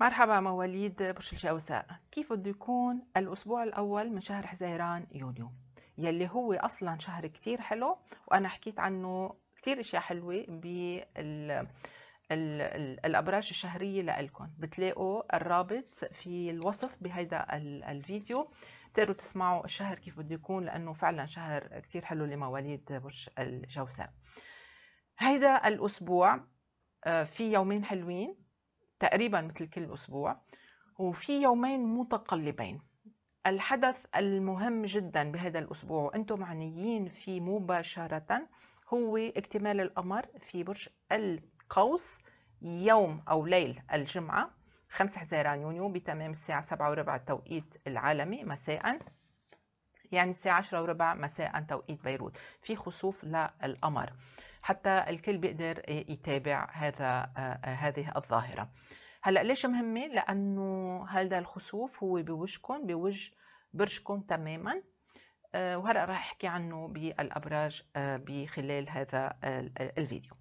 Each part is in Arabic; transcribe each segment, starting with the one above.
مرحبا مواليد برج الجوزاء كيف بده يكون الأسبوع الأول من شهر حزيران يونيو يلي هو أصلا شهر كتير حلو وأنا حكيت عنه كتير اشياء حلوة بال الابراج الشهريه لإلكم بتلاقوا الرابط في الوصف بهذا الفيديو بتقدروا تسمعوا الشهر كيف بده يكون لانه فعلا شهر كتير حلو لمواليد برج الجوزاء هيدا الاسبوع آه، في يومين حلوين تقريبا مثل كل أسبوع وفي يومين متقلبين الحدث المهم جدا بهذا الأسبوع وأنتم معنيين فيه مباشرة هو اكتمال القمر في برج القوس يوم أو ليل الجمعة 5 حزيران يونيو بتمام الساعة 7 وربع التوقيت العالمي مساء يعني الساعة 10 وربع مساء توقيت بيروت في خسوف للقمر حتى الكل بيقدر يتابع هذا آه، آه، هذه الظاهره هلا ليش مهمه لانه هذا الخسوف هو بوجهكم بوجه برجكم تماما آه، وهلا راح احكي عنه بالابراج بخلال هذا الفيديو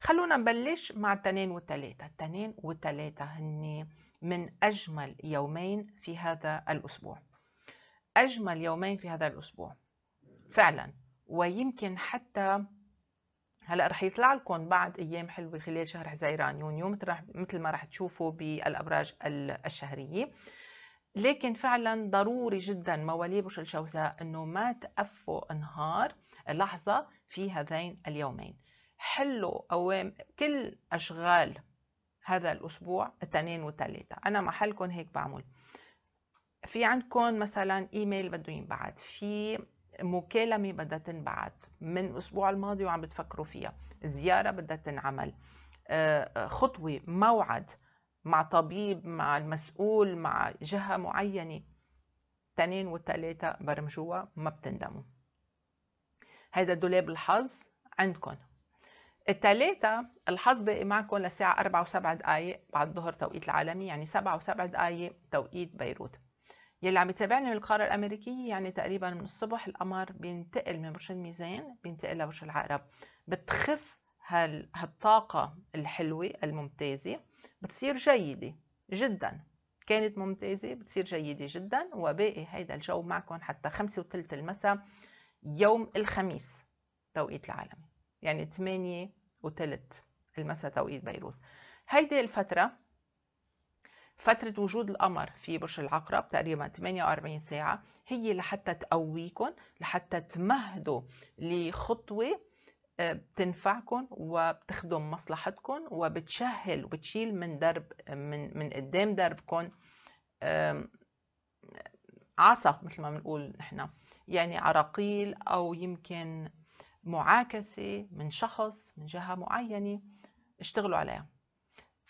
خلونا نبلش مع التنين والتلاتة التنين والتلاتة هن من أجمل يومين في هذا الأسبوع أجمل يومين في هذا الأسبوع فعلا ويمكن حتى هلا رح يطلع لكم بعد ايام حلوه خلال شهر حزيران يونيو مثل مثل ما رح تشوفوا بالابراج الشهريه لكن فعلا ضروري جدا مواليد برج الجوزاء انه ما تقفوا نهار لحظه في هذين اليومين حلوا أوام كل اشغال هذا الاسبوع الاثنين والثلاثه انا محلكم هيك بعمل في عندكم مثلا ايميل بده ينبعث في مكالمة بدها تنبعت من الأسبوع الماضي وعم بتفكروا فيها زيارة بدها تنعمل آه، آه، خطوة موعد مع طبيب مع المسؤول مع جهة معينة تنين وتلاتة برمجوها ما بتندموا هذا دولاب الحظ عندكم التلاتة الحظ باقي معكم لساعة أربعة وسبع دقايق بعد ظهر توقيت العالمي يعني سبعة وسبع دقايق توقيت بيروت يلي عم يتابعني من القارة الأمريكية يعني تقريبا من الصبح القمر بينتقل من برج الميزان بينتقل لبرج العقرب بتخف هال... هالطاقة الحلوة الممتازة بتصير جيدة جدا كانت ممتازة بتصير جيدة جدا وباقي هيدا الجو معكم حتى خمسة وثلث المساء يوم الخميس توقيت العالم يعني 8 وثلث المساء توقيت بيروت هيدي الفترة فترة وجود القمر في برج العقرب تقريبا 48 ساعة هي لحتى تقويكم لحتى تمهدوا لخطوة آه، بتنفعكم وبتخدم مصلحتكم وبتشهل وبتشيل من درب من من قدام دربكم عصا مثل ما بنقول نحن يعني عراقيل او يمكن معاكسه من شخص من جهه معينه اشتغلوا عليها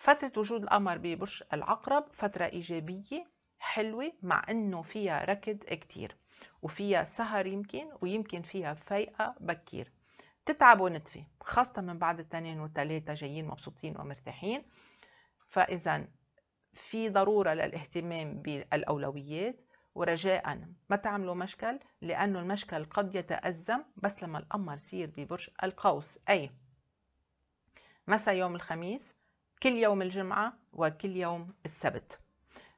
فترة وجود القمر ببرج العقرب فترة إيجابية حلوة مع إنه فيها ركض كتير وفيها سهر يمكن ويمكن فيها فايقة بكير تتعب ونتفي خاصة من بعد التنين والتلاتة جايين مبسوطين ومرتاحين فإذا في ضرورة للاهتمام بالأولويات ورجاء ما تعملوا مشكل لأنه المشكل قد يتأزم بس لما القمر يصير ببرج القوس أي مساء يوم الخميس كل يوم الجمعة وكل يوم السبت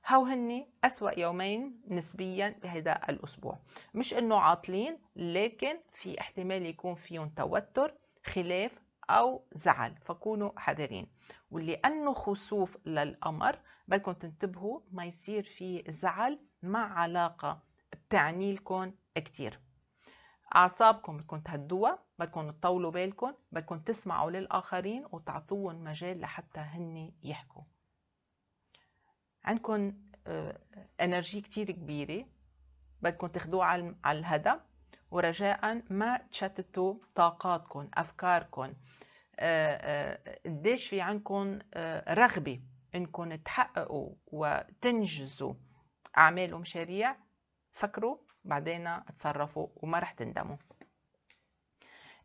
هاو هني أسوأ يومين نسبيا بهذا الأسبوع مش إنه عاطلين لكن في احتمال يكون فيهم توتر خلاف أو زعل فكونوا حذرين ولأنه خسوف للقمر بدكم تنتبهوا ما يصير في زعل مع علاقة بتعني لكم كتير أعصابكم بدكم تهدوها بدكم تطولوا بالكم بدكم تسمعوا للآخرين وتعطوهم مجال لحتى هن يحكوا عندكم آه، انرجي كتير كبيرة بدكم تاخدوها على الهدى ورجاء ما تشتتوا طاقاتكم أفكاركم آه، آه، قديش في عندكم رغبة انكم تحققوا وتنجزوا أعمال ومشاريع فكروا بعدين تصرفوا وما رح تندموا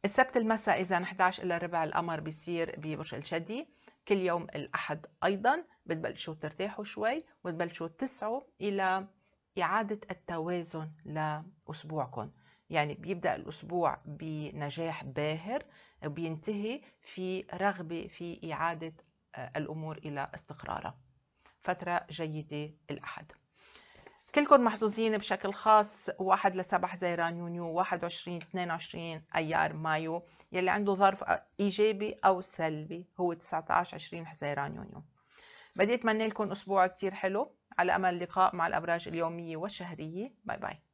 السبت المساء اذا 11 الا ربع القمر بيصير ببرج الجدي كل يوم الاحد ايضا بتبلشوا ترتاحوا شوي وتبلشوا تسعوا الى اعاده التوازن لاسبوعكم يعني بيبدا الاسبوع بنجاح باهر بينتهي في رغبه في اعاده آه، الامور الى استقرارها فتره جيده الاحد كلكم محظوظين بشكل خاص واحد 7 حزيران يونيو 21 22 ايار مايو يلي عنده ظرف ايجابي او سلبي هو 19 20 حزيران يونيو بدي اتمنى لكم اسبوع كتير حلو على امل اللقاء مع الابراج اليوميه والشهريه باي باي